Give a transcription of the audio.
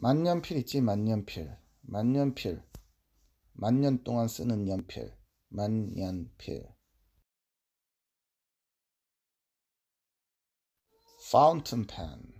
만년필 있지 만년필 만년필 만년 동안 쓰는 연필 만년필 fountain pen